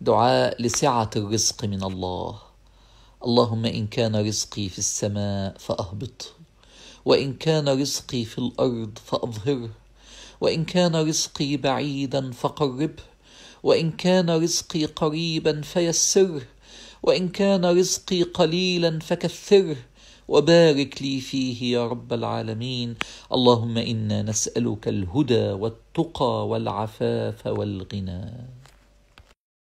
دعاء لسعه الرزق من الله اللهم ان كان رزقي في السماء فاهبطه وان كان رزقي في الارض فاظهره وان كان رزقي بعيدا فقربه وان كان رزقي قريبا فيسره وان كان رزقي قليلا فكثره وبارك لي فيه يا رب العالمين اللهم انا نسالك الهدى والتقى والعفاف والغنى